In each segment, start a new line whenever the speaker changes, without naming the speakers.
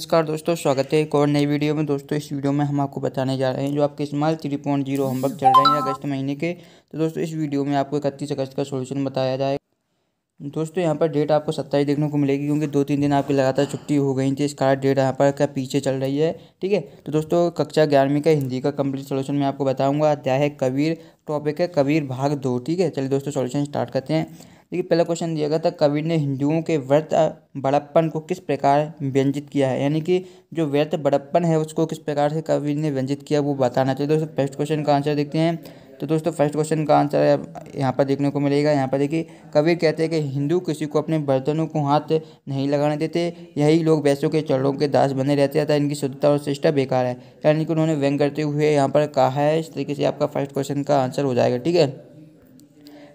नमस्कार दोस्तों स्वागत है एक और नई वीडियो में दोस्तों इस वीडियो में हम आपको बताने जा रहे हैं जो आपके small three point zero homework चल रहे हैं अगस्त महीने के तो दोस्तों इस वीडियो में आपको इकतीस अगस्त का सोल्यूशन बताया जाएगा दोस्तों यहाँ पर डेट आपको सत्ताईस देखने को मिलेगी क्योंकि दो तीन दिन आपकी लगातार छुट्टी हो गई थी इस कारण डेट यहाँ पर क्या पीछे चल रही है ठीक है तो दोस्तों कक्षा ग्यारहवीं का हिंदी का कंप्लीट सोल्यूशन मैं आपको बताऊँगा अध्याय है कबीर टॉपिक है कबीर भाग दो ठीक है चलिए दोस्तों सोल्यूशन स्टार्ट करते हैं देखिए पहला क्वेश्चन दिया गया था कवि ने हिंदुओं के व्रत बड़प्पन को किस प्रकार व्यंजित किया है यानी कि जो व्यर्थ बड़प्पन है उसको किस प्रकार से कवि ने व्यंजित किया वो बताना चाहिए दोस्तों फर्स्ट क्वेश्चन का आंसर देखते हैं तो दोस्तों फर्स्ट क्वेश्चन का आंसर यहाँ पर देखने को मिलेगा यहाँ पर देखिए कबीर कहते हैं कि हिंदू किसी को अपने बर्तनों को हाथ नहीं लगाने देते यही लोग वैसों के चरणों के दास बने रहते तथा इनकी शुद्धता और शिष्टा बेकार है यानी कि उन्होंने व्यंग करते हुए यहाँ पर कहा है इस तरीके से आपका फर्स्ट क्वेश्चन का आंसर हो जाएगा ठीक है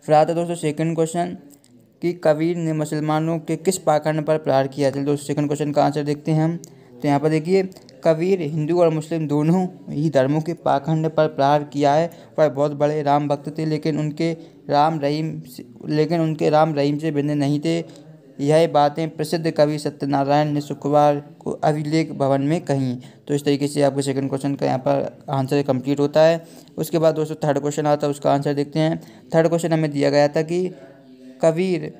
फिर आता है दोस्तों सेकंड क्वेश्चन कि कबीर ने मुसलमानों के किस पाखंड पर प्रहार किया चलिए दोस्तों सेकंड क्वेश्चन का आंसर देखते हैं हम तो यहाँ पर देखिए कबीर हिंदू और मुस्लिम दोनों ही धर्मों के पाखंड पर प्रहार किया है वह बहुत बड़े राम भक्त थे लेकिन उनके राम रहीम लेकिन उनके राम रहीम से भिन्न नहीं थे यह बातें प्रसिद्ध कवि सत्यनारायण ने शुक्रवार को अभिलेख भवन में कहीं तो इस तरीके से आपके सेकंड क्वेश्चन का यहाँ पर आंसर कंप्लीट होता है उसके बाद दोस्तों थर्ड क्वेश्चन आता है उसका आंसर देखते हैं थर्ड क्वेश्चन हमें दिया गया था कि कबीर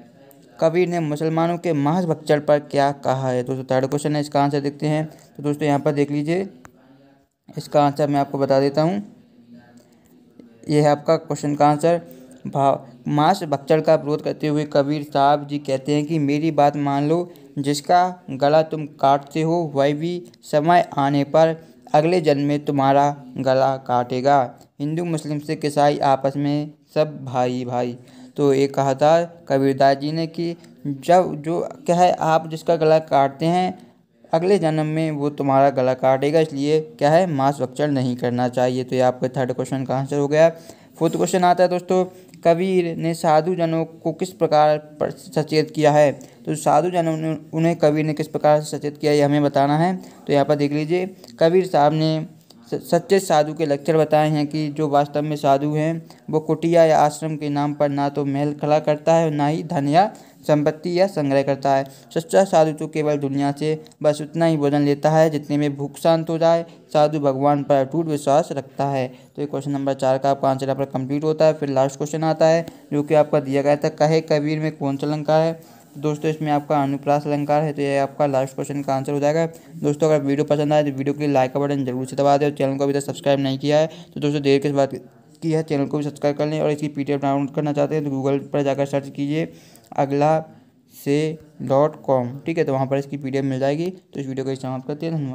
कबीर ने मुसलमानों के महाभक्षण पर क्या कहा है दोस्तों थर्ड क्वेश्चन है इसका आंसर देखते हैं तो दोस्तों यहाँ पर देख लीजिए इसका आंसर मैं आपको बता देता हूँ यह है आपका क्वेश्चन का आंसर भाव मांस भक्षण का विरोध करते हुए कबीर साहब जी कहते हैं कि मेरी बात मान लो जिसका गला तुम काटते हो वह भी समय आने पर अगले जन्म में तुम्हारा गला काटेगा हिंदू मुस्लिम सिख ईसाई आपस में सब भाई भाई तो ये कहा था कबीरदास जी ने कि जब जो क्या है आप जिसका गला काटते हैं अगले जन्म में वो तुम्हारा गला काटेगा इसलिए क्या है मांस वक्चर नहीं करना चाहिए तो ये आपका थर्ड क्वेश्चन का आंसर हो गया फोर्थ क्वेश्चन आता है दोस्तों कबीर ने साधु जनों को किस प्रकार पर सचेत किया है तो साधु जनों ने उन्हें कबीर ने किस प्रकार से सचेत किया ये हमें बताना है तो यहाँ पर देख लीजिए कबीर साहब ने सच्चे साधु के लक्षण बताए हैं कि जो वास्तव में साधु हैं वो कुटिया या आश्रम के नाम पर ना तो महल खड़ा करता है ना ही धन या संपत्ति या संग्रह करता है सच्चा साधु तो केवल दुनिया से बस उतना ही भोजन लेता है जितने में भूख शांत हो जाए साधु भगवान पर अटूट विश्वास रखता है तो ये क्वेश्चन नंबर चार का आपका आंसर यहाँ पर कंप्लीट होता है फिर लास्ट क्वेश्चन आता है जो कि आपका दिया गया था कहे कबीर में कौन सा लंका है दोस्तों इसमें आपका अनुप्रास अलंकार है तो ये आपका लास्ट क्वेश्चन का आंसर हो जाएगा दोस्तों अगर वीडियो पसंद आए तो वीडियो के लिए लाइक का बटन जरूर से दबा दें और चैनल को अभी तक सब्सक्राइब नहीं किया है तो दोस्तों देर के बाद की है चैनल को भी सब्सक्राइब कर लें और इसकी पी डाउनलोड करना चाहते हैं तो गूगल पर जाकर सर्च कीजिए अगला से डॉट कॉम ठीक है तो वहाँ पर इसकी पी मिल जाएगी तो इस वीडियो को समाप्त करते हैं धन्यवाद